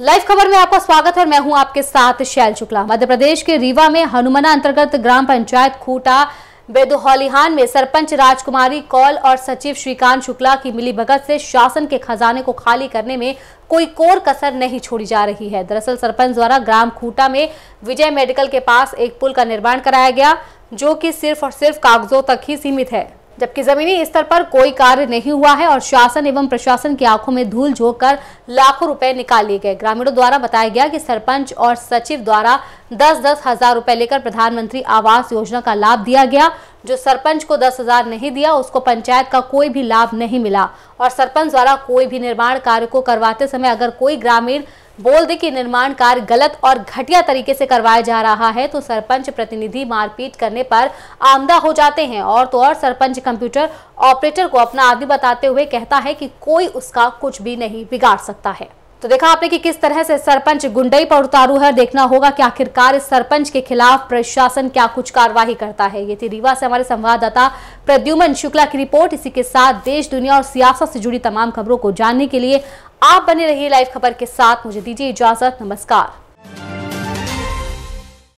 live खबर में आपका स्वागत है मैं हूं आपके साथ शैल शुक्ला मध्य प्रदेश के रीवा में हनुमना अंतर्गत ग्राम पंचायत खूटा बेदोहलिहान में सरपंच राजकुमारी कौल और सचिव श्रीकांत शुक्ला की मिलीभगत से शासन के खजाने को खाली करने में कोई कोर कसर नहीं छोड़ी जा रही है दरअसल सरपंच द्वारा ग्राम खूटा में विजय मेडिकल के पास एक पुल का निर्माण कराया गया जो कि सिर्फ और सिर्फ कागजों तक ही सीमित है जबकि जमीनी स्तर पर कोई कार्य नहीं हुआ है और शासन एवं प्रशासन की आंखों में धूल झोंक कर लाखों रुपए निकाल लिए गए ग्रामीणों द्वारा बताया गया कि सरपंच और सचिव द्वारा दस दस हजार रुपए लेकर प्रधानमंत्री आवास योजना का लाभ दिया गया जो सरपंच को दस हजार नहीं दिया उसको पंचायत का कोई भी लाभ नहीं मिला और सरपंच द्वारा कोई भी निर्माण कार्य को करवाते समय अगर कोई ग्रामीण बोल दे कि निर्माण कार्य गलत और घटिया तरीके से करवाया जा रहा है तो सरपंच प्रतिनिधि मारपीट करने पर आमदा हो जाते हैं और तो और सरपंच कंप्यूटर ऑपरेटर को अपना आदि बताते हुए कहता है कि कोई उसका कुछ भी नहीं बिगाड़ सकता है तो देखा आपने कि किस तरह से सरपंच गुंडई पर उतारू है देखना होगा कि आखिरकार इस सरपंच के खिलाफ प्रशासन क्या कुछ कार्रवाई करता है ये थी रीवा से हमारे संवाददाता प्रद्युमन शुक्ला की रिपोर्ट इसी के साथ देश दुनिया और सियासत से जुड़ी तमाम खबरों को जानने के लिए आप बने रहिए लाइव खबर के साथ मुझे दीजिए इजाजत नमस्कार